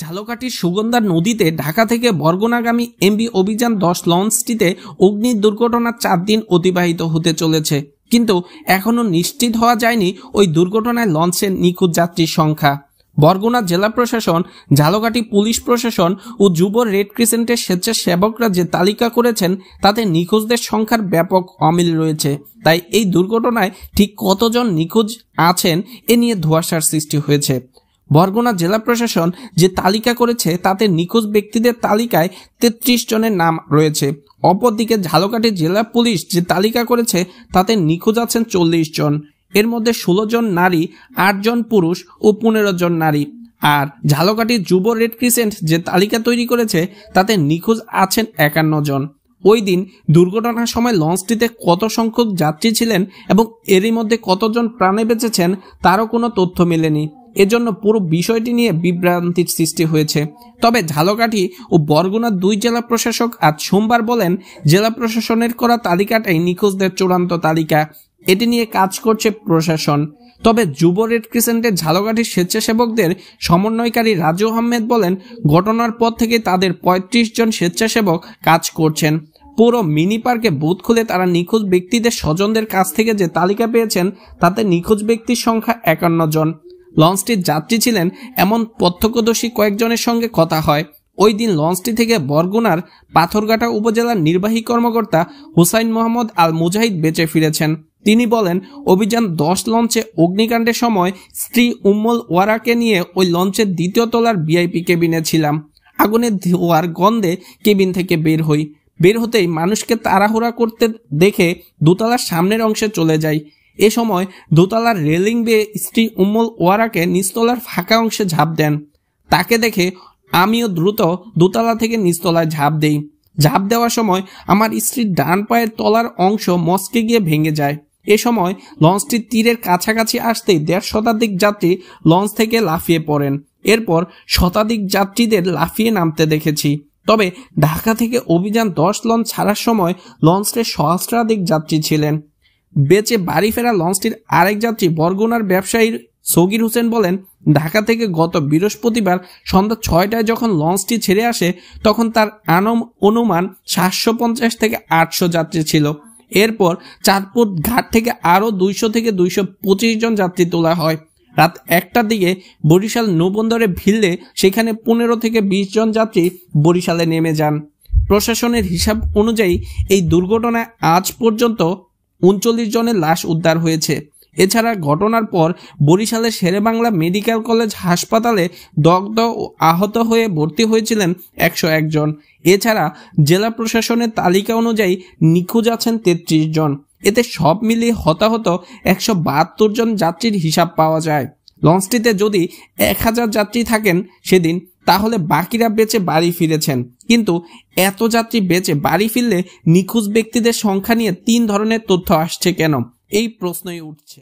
ঝালকাঠির সুগন্ধা নদীতে ঢাকা থেকে বরগুনাগামী এমবি অভিযান দশ লঞ্চটিতে অগ্নি দুর্ঘটনার চার দিন অতিবাহিত হতে চলেছে কিন্তু এখনও নিশ্চিত হওয়া যায়নি ওই দুর্ঘটনায় লঞ্চের নিখুঁত যাত্রীর সংখ্যা বরগুনা জেলা প্রশাসন ঝালকাঠি পুলিশ প্রশাসন ও যুব রেড ক্রিসেন্টের স্বেচ্ছাসেবকরা যে তালিকা করেছেন তাতে নিখোঁজদের সংখ্যার ব্যাপক অমিল রয়েছে তাই এই দুর্ঘটনায় ঠিক কতজন নিখোঁজ আছেন এ নিয়ে ধোয়াশার সৃষ্টি হয়েছে বরগুনা জেলা প্রশাসন যে তালিকা করেছে তাতে নিখোঁজ ব্যক্তিদের তালিকায় তেত্রিশ জনের নাম রয়েছে অপরদিকে ঝালকাঠি জেলা পুলিশ যে তালিকা করেছে তাতে নিখোঁজ আছেন চল্লিশ জন এর মধ্যে ষোলো জন নারী আটজন পুরুষ ও পনেরো জন নারী আর ঝালকাঠি যুব রেড ক্রিসেন্ট যে তালিকা তৈরি করেছে তাতে নিখোঁজ আছেন একান্ন জন ওই দিন দুর্ঘটনার সময় লঞ্চটিতে কত সংখ্যক যাত্রী ছিলেন এবং এরই মধ্যে কতজন প্রাণে বেঁচেছেন তারও কোনো তথ্য মেলেনি এজন্য পুরো বিষয়টি নিয়ে বিভ্রান্তির সৃষ্টি হয়েছে তবে ঝালকাঠি ও বরগুনার দুই জেলা প্রশাসক আজ সোমবার বলেন জেলা প্রশাসনের করা তালিকাটাই নিখোঁজদের চূড়ান্ত তালিকা এটি নিয়ে কাজ করছে প্রশাসন তবে যুব রেড ক্রিসেন্টের ঝালকাঠির স্বেচ্ছাসেবকদের সমন্বয়কারী রাজু আহমেদ বলেন ঘটনার পর থেকে তাদের ৩৫ জন স্বেচ্ছাসেবক কাজ করছেন পুরো মিনি পার্কে বুথ খুলে তারা নিখোঁজ ব্যক্তিদের স্বজনদের কাছ থেকে যে তালিকা পেয়েছেন তাতে নিখোঁজ ব্যক্তির সংখ্যা একান্ন জন লঞ্চটির যাত্রী ছিলেন এমন প্রত্যক্ষদর্শী কয়েকজনের সঙ্গে কথা হয় ওই দিন লঞ্চটি থেকে বরগুনার পাথরঘাটা উপজেলার নির্বাহী কর্মকর্তা হুসাইন মোহাম্মদ আল মুজাহিদ বেঁচে ফিরেছেন তিনি বলেন অভিযান দশ লঞ্চে অগ্নিকাণ্ডের সময় স্ত্রী উম্মল ওয়ারাকে নিয়ে ওই লঞ্চের দ্বিতীয় তলার ভিআইপি কেবিনে ছিলাম আগুনের ধোয়ার গন্ধে কেবিন থেকে বের হই বের হতেই মানুষকে তাড়াহুড়া করতে দেখে দোতলার সামনের অংশে চলে যায় এ সময় দোতলার রেলিং বেয়ে স্ত্রী উম্মল ওয়ারাকে নিচতলার ফাঁকা অংশে ঝাঁপ দেন তাকে দেখে আমিও দ্রুত দোতলা থেকে নিস্তলায় ঝাঁপ দেই ঝাঁপ দেওয়ার সময় আমার স্ত্রীর ডান পায়ের তলার অংশ মস্কে গিয়ে ভেঙে যায় এ সময় লঞ্চটির তীরের কাছাকাছি আসতেই দেড় শতাধিক যাত্রী লঞ্চ থেকে লাফিয়ে পড়েন এরপর শতাধিক যাত্রীদের লাফিয়ে নামতে দেখেছি তবে ঢাকা থেকে অভিযান দশ লঞ্চ ছাড়ার সময় লঞ্চটির সহস্রাধিক যাত্রী ছিলেন বেচে বাড়ি ফেরা লঞ্চটির আরেক যাত্রী বরগুনার ব্যবসায়ীর সগির হোসেন বলেন ঢাকা থেকে গত বৃহস্পতিবার সন্ধ্যা ছয়টায় যখন লঞ্চটি ছেড়ে আসে তখন তার আনম অনুমান সাতশো পঞ্চাশ থেকে আটশো যাত্রী ছিল এরপর চাঁদপুর ঘাট থেকে আরও দুইশো থেকে দুইশো পঁচিশ জন যাত্রী তোলা হয় রাত একটার দিকে বরিশাল নৌবন্দরে ভিড়লে সেখানে পনেরো থেকে বিশ জন যাত্রী বরিশালে নেমে যান প্রশাসনের হিসাব অনুযায়ী এই দুর্ঘটনায় আজ পর্যন্ত উনচল্লিশ জনের লাশ উদ্ধার হয়েছে এছাড়া ঘটনার পর বরিশালের শেরেবাংলা মেডিকেল কলেজ হাসপাতালে দগ্ধ ও আহত হয়ে ভর্তি হয়েছিলেন একশো একজন এছাড়া জেলা প্রশাসনের তালিকা অনুযায়ী নিখোঁজ আছেন তেত্রিশ জন এতে সব মিলিয়ে হতাহত একশো বাহাত্তর জন যাত্রীর হিসাব পাওয়া যায় লঞ্চটিতে যদি এক হাজার যাত্রী থাকেন সেদিন তাহলে বাকিরা বেঁচে বাড়ি ফিরেছেন কিন্তু এত যাত্রী বেঁচে বাড়ি ফিরলে নিখোঁজ ব্যক্তিদের সংখ্যা নিয়ে তিন ধরনের তথ্য আসছে কেন এই প্রশ্নই উঠছে